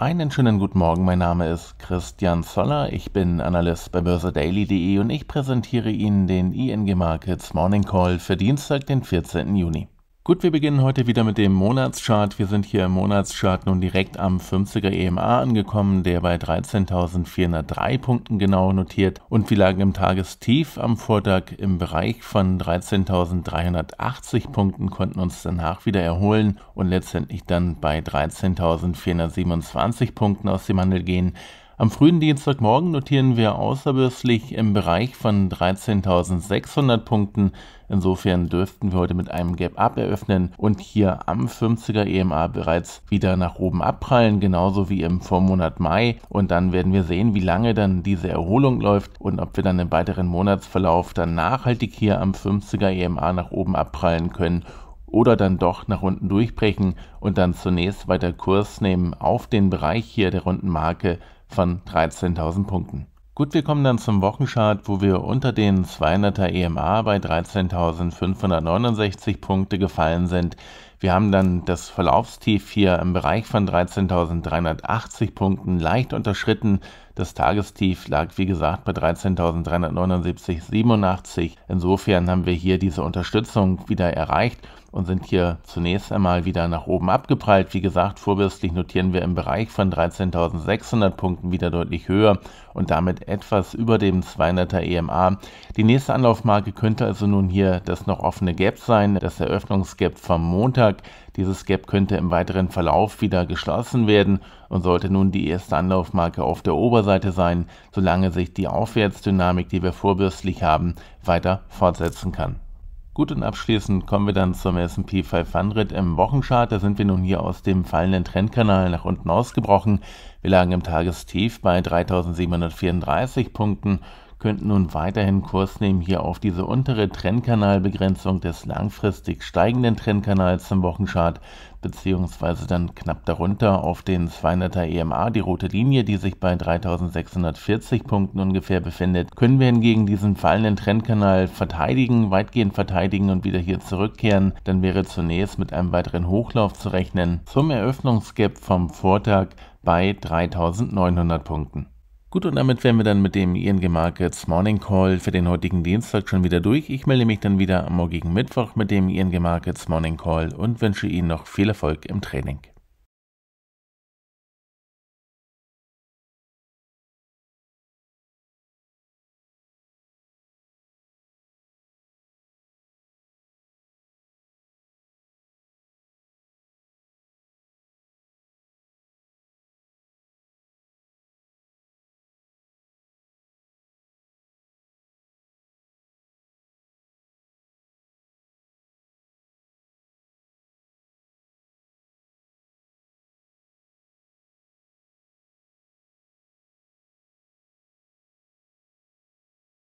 Einen schönen guten Morgen, mein Name ist Christian Zoller, ich bin Analyst bei börsedaily.de und ich präsentiere Ihnen den ING Markets Morning Call für Dienstag, den 14. Juni. Gut, wir beginnen heute wieder mit dem Monatschart. Wir sind hier im Monatschart nun direkt am 50er EMA angekommen, der bei 13.403 Punkten genau notiert. Und wir lagen im Tagestief am Vortag im Bereich von 13.380 Punkten, konnten uns danach wieder erholen und letztendlich dann bei 13.427 Punkten aus dem Handel gehen. Am frühen Dienstagmorgen notieren wir außerbürstlich im Bereich von 13.600 Punkten. Insofern dürften wir heute mit einem Gap-Up eröffnen und hier am 50er EMA bereits wieder nach oben abprallen, genauso wie im Vormonat Mai. Und dann werden wir sehen, wie lange dann diese Erholung läuft und ob wir dann im weiteren Monatsverlauf dann nachhaltig hier am 50er EMA nach oben abprallen können oder dann doch nach unten durchbrechen und dann zunächst weiter Kurs nehmen auf den Bereich hier der runden Marke von 13.000 Punkten. Gut, wir kommen dann zum Wochenchart, wo wir unter den 200er EMA bei 13.569 Punkte gefallen sind. Wir haben dann das Verlaufstief hier im Bereich von 13.380 Punkten leicht unterschritten. Das Tagestief lag wie gesagt bei 13.379,87. Insofern haben wir hier diese Unterstützung wieder erreicht und sind hier zunächst einmal wieder nach oben abgeprallt. Wie gesagt, vorbürstlich notieren wir im Bereich von 13.600 Punkten wieder deutlich höher und damit etwas über dem 200er EMA. Die nächste Anlaufmarke könnte also nun hier das noch offene Gap sein, das Eröffnungsgap vom Montag. Dieses Gap könnte im weiteren Verlauf wieder geschlossen werden und sollte nun die erste Anlaufmarke auf der Oberseite sein, solange sich die Aufwärtsdynamik, die wir vorbürstlich haben, weiter fortsetzen kann. Gut, und abschließend kommen wir dann zum SP 500 im Wochenchart. Da sind wir nun hier aus dem fallenden Trendkanal nach unten ausgebrochen. Wir lagen im Tagestief bei 3734 Punkten, könnten nun weiterhin Kurs nehmen hier auf diese untere Trendkanalbegrenzung des langfristig steigenden Trendkanals zum Wochenchart, beziehungsweise dann knapp darunter auf den 200er EMA, die rote Linie, die sich bei 3640 Punkten ungefähr befindet, können wir hingegen diesen fallenden Trendkanal verteidigen, weitgehend verteidigen und wieder hier zurückkehren, dann wäre zunächst mit einem weiteren Hochlauf zu rechnen zum Eröffnungsgap vom Vortag bei 3900 Punkten. Gut, und damit wären wir dann mit dem ING Markets Morning Call für den heutigen Dienstag schon wieder durch. Ich melde mich dann wieder am morgigen Mittwoch mit dem ING Markets Morning Call und wünsche Ihnen noch viel Erfolg im Training.